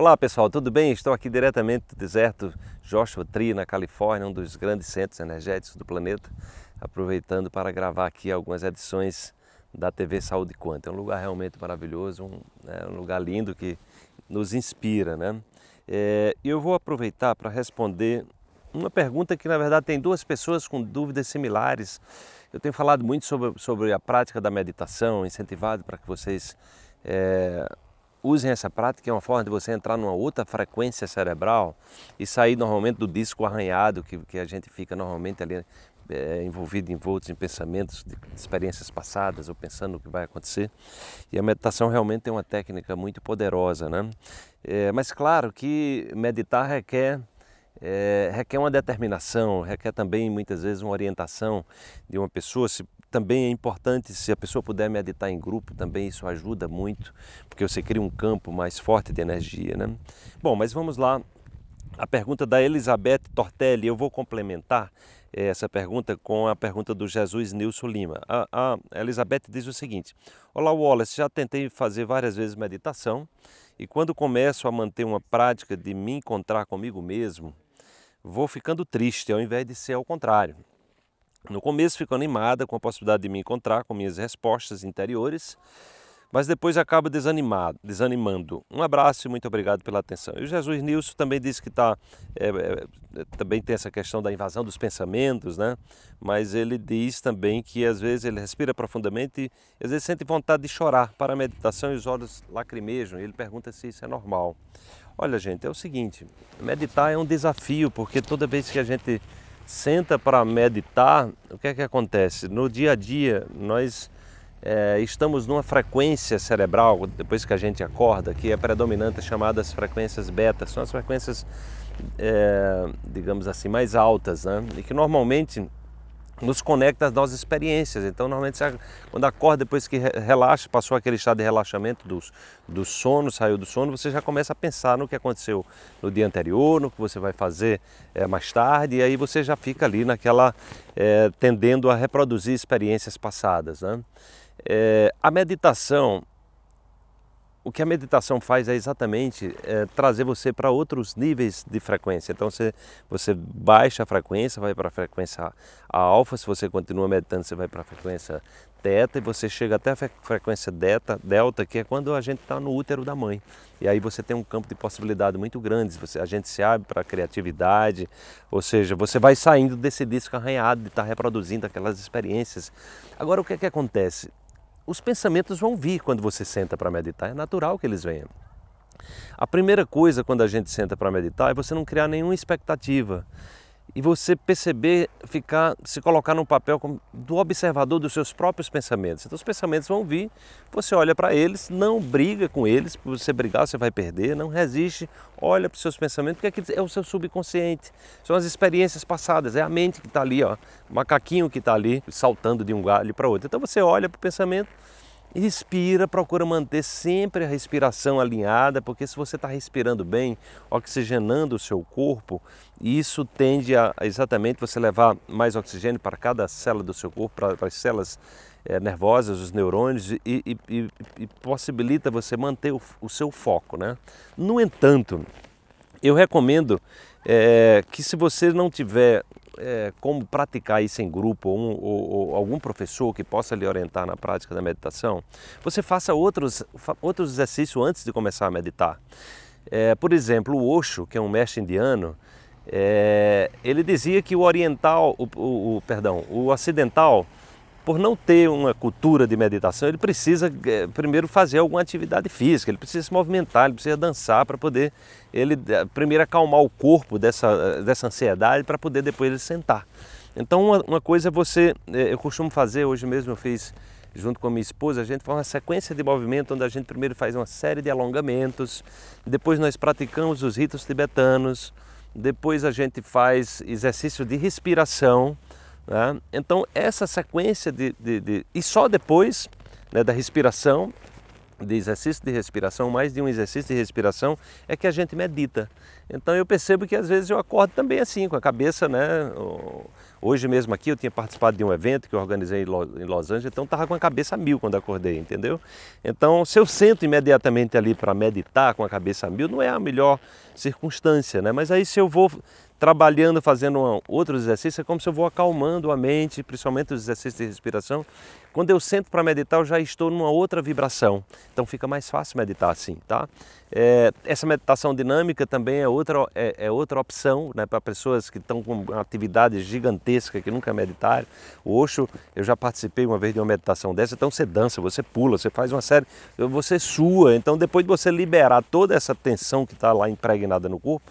Olá pessoal, tudo bem? Estou aqui diretamente do deserto Joshua Tree, na Califórnia, um dos grandes centros energéticos do planeta, aproveitando para gravar aqui algumas edições da TV Saúde Quanta. É um lugar realmente maravilhoso, um, né, um lugar lindo que nos inspira. Né? É, eu vou aproveitar para responder uma pergunta que na verdade tem duas pessoas com dúvidas similares. Eu tenho falado muito sobre, sobre a prática da meditação, incentivado para que vocês é, usem essa prática, é uma forma de você entrar numa outra frequência cerebral e sair normalmente do disco arranhado que, que a gente fica normalmente ali é, envolvido em voltas, em pensamentos de experiências passadas ou pensando no que vai acontecer. E a meditação realmente é uma técnica muito poderosa, né? É, mas claro que meditar requer é, requer uma determinação, requer também muitas vezes uma orientação de uma pessoa. Se, também é importante, se a pessoa puder meditar em grupo, também isso ajuda muito, porque você cria um campo mais forte de energia. Né? Bom, mas vamos lá. A pergunta da Elizabeth Tortelli, eu vou complementar eh, essa pergunta com a pergunta do Jesus Nilson Lima. A, a Elizabeth diz o seguinte: Olá, Wallace, já tentei fazer várias vezes meditação e quando começo a manter uma prática de me encontrar comigo mesmo, vou ficando triste, ao invés de ser ao contrário. No começo fico animada com a possibilidade de me encontrar com minhas respostas interiores, mas depois acaba desanimado, desanimando. Um abraço e muito obrigado pela atenção. E o Jesus Nilson também disse que tá, é, é, também tem essa questão da invasão dos pensamentos, né? mas ele diz também que às vezes ele respira profundamente e às vezes sente vontade de chorar para a meditação e os olhos lacrimejam. E ele pergunta se isso é normal. Olha, gente, é o seguinte: meditar é um desafio, porque toda vez que a gente senta para meditar, o que é que acontece? No dia a dia, nós é, estamos numa frequência cerebral, depois que a gente acorda, que é predominante, chamadas frequências beta, são as frequências, é, digamos assim, mais altas, né? E que normalmente nos conecta às nossas experiências. Então, normalmente, quando acorda, depois que relaxa, passou aquele estado de relaxamento do do sono, saiu do sono, você já começa a pensar no que aconteceu no dia anterior, no que você vai fazer é, mais tarde, e aí você já fica ali naquela, é, tendendo a reproduzir experiências passadas. Né? É, a meditação o que a meditação faz é exatamente é, trazer você para outros níveis de frequência. Então você, você baixa a frequência, vai para a frequência alfa, se você continua meditando, você vai para a frequência teta e você chega até a frequência delta, delta que é quando a gente está no útero da mãe. E aí você tem um campo de possibilidade muito grande, você, a gente se abre para a criatividade, ou seja, você vai saindo desse disco arranhado de estar tá reproduzindo aquelas experiências. Agora o que é que acontece? os pensamentos vão vir quando você senta para meditar, é natural que eles venham. A primeira coisa quando a gente senta para meditar é você não criar nenhuma expectativa e você perceber, ficar, se colocar no papel do observador dos seus próprios pensamentos. Então, os pensamentos vão vir, você olha para eles, não briga com eles, se você brigar você vai perder, não resiste, olha para os seus pensamentos, porque é o seu subconsciente, são as experiências passadas, é a mente que está ali, ó, o macaquinho que está ali saltando de um galho para outro. Então, você olha para o pensamento Respira, procura manter sempre a respiração alinhada, porque se você está respirando bem, oxigenando o seu corpo, isso tende a exatamente você levar mais oxigênio para cada célula do seu corpo, para, para as células é, nervosas, os neurônios, e, e, e, e possibilita você manter o, o, seu foco. Né? No entanto, eu recomendo é, que se você não tiver é, como praticar isso em grupo ou, ou, ou, algum professor que possa lhe orientar na prática da meditação, você faça outros, outros exercícios antes de começar a meditar. É, por exemplo, o Osho, que é um mestre indiano, é, ele dizia que o oriental, o, o, o perdão, o ocidental por não ter uma cultura de meditação, ele precisa é, primeiro fazer alguma atividade física, ele precisa se movimentar, ele precisa dançar para poder ele eh, primeiro acalmar o corpo dessa, eh, dessa ansiedade para poder depois ele sentar. Então uma, uma coisa é você, eu costumo fazer, hoje mesmo eu fiz junto com a minha esposa, a gente faz uma sequência de movimentos onde a gente primeiro faz uma série de alongamentos, depois nós praticamos os ritos tibetanos, depois a gente faz exercício de respiração, Tá? Então, essa sequência de, de, de... e só depois né, da respiração, de exercício de respiração, mais de um exercício de respiração, é que a gente medita. Então, eu percebo que às vezes eu acordo também assim, com a cabeça, né? Hoje mesmo aqui eu tinha participado de um evento que eu organizei em Los Angeles, então estava com a cabeça mil quando acordei, entendeu? Então, se eu sento imediatamente ali para meditar com a cabeça mil, não é a melhor circunstância, né? Mas aí se eu vou trabalhando, fazendo outros exercícios, é como se eu vou acalmando a mente, principalmente os exercícios de respiração. Quando eu sento para meditar, eu já estou numa outra vibração, então fica mais fácil meditar assim, tá? É, essa meditação dinâmica também é outra, é, é outra opção né, para pessoas que estão com atividades gigantescas, que nunca meditaram. O Osho, eu já participei uma vez de uma meditação dessa, então você dança, você pula, você faz uma série, você sua, então depois de você liberar toda essa tensão que está lá impregnada no corpo,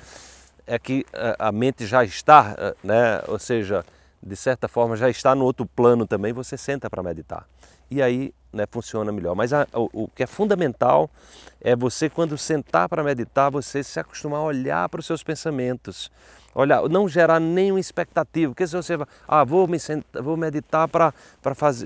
é que é, a mente já está, é, né? ou seja, de certa forma já está no outro plano também, você senta para meditar. E aí né, funciona melhor. Mas a, o, o, que é fundamental é você, quando sentar para meditar, você se acostumar a olhar para os seus pensamentos. olha não gerar nenhuma expectativa, porque se você vai, ah, vou, me sentar, vou meditar para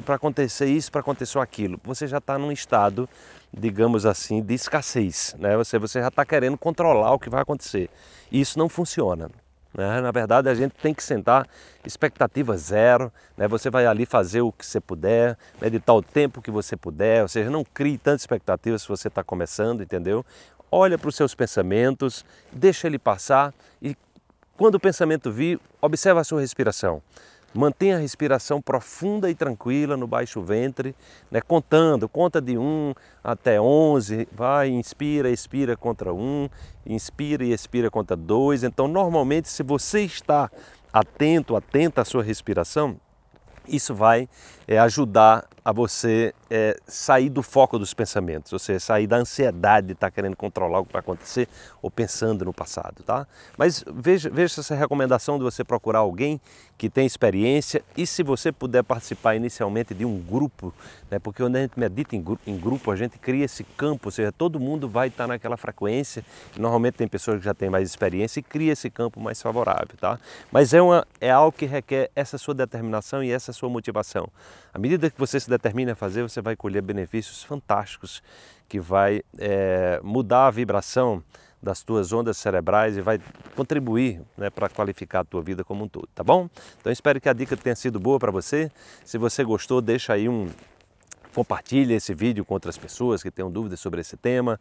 acontecer isso, para acontecer aquilo, você já está num estado, digamos assim, de escassez. Né? Você, você já está querendo controlar o que vai acontecer. E isso não funciona. Né? Na verdade, a gente tem que sentar expectativa zero. Né? Você vai ali fazer o que você puder, meditar o tempo que você puder, ou seja, não crie tanta expectativa se você está começando, entendeu? Olha para os seus pensamentos, deixa ele passar e quando o pensamento vir, observa a sua respiração. Mantenha a respiração profunda e tranquila no baixo ventre, né? contando, conta de 1 até 11, vai, inspira, expira contra 1, inspira e expira contra 2. Então, normalmente, se você está atento, atenta à sua respiração, isso vai é ajudar a você é, sair do foco dos pensamentos, ou seja, sair da ansiedade de estar tá querendo controlar o que vai acontecer ou pensando no passado, tá? Mas veja, veja essa recomendação de você procurar alguém que tem experiência e se você puder participar inicialmente de um grupo, né, porque quando a gente medita em grupo, em grupo, a gente cria esse campo, ou seja, todo mundo vai estar tá naquela frequência, normalmente tem pessoas que já têm mais experiência e cria esse campo mais favorável, tá? Mas é, uma, é algo que requer essa sua determinação e essa sua motivação. À medida que você se determina a fazer, você vai colher benefícios fantásticos que vai é, mudar a vibração das tuas ondas cerebrais e vai contribuir né, para qualificar a tua vida como um todo, tá bom? Então espero que a dica tenha sido boa para você. Se você gostou, deixa aí um compartilha esse vídeo com outras pessoas que tenham dúvidas sobre esse tema,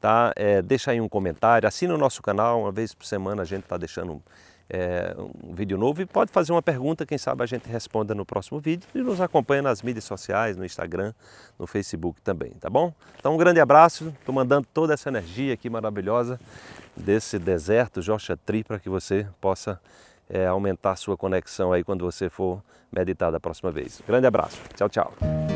tá? É, deixa aí um comentário, assina o nosso canal, uma vez por semana a gente está deixando é, um vídeo novo e pode fazer uma pergunta, quem sabe a gente responda no próximo vídeo e nos acompanha nas mídias sociais, no Instagram, no Facebook também, tá bom? Então um grande abraço, estou mandando toda essa energia aqui maravilhosa desse deserto Joshua Tree para que você possa é, aumentar sua conexão aí quando você for meditar da próxima vez. Grande abraço, tchau, tchau.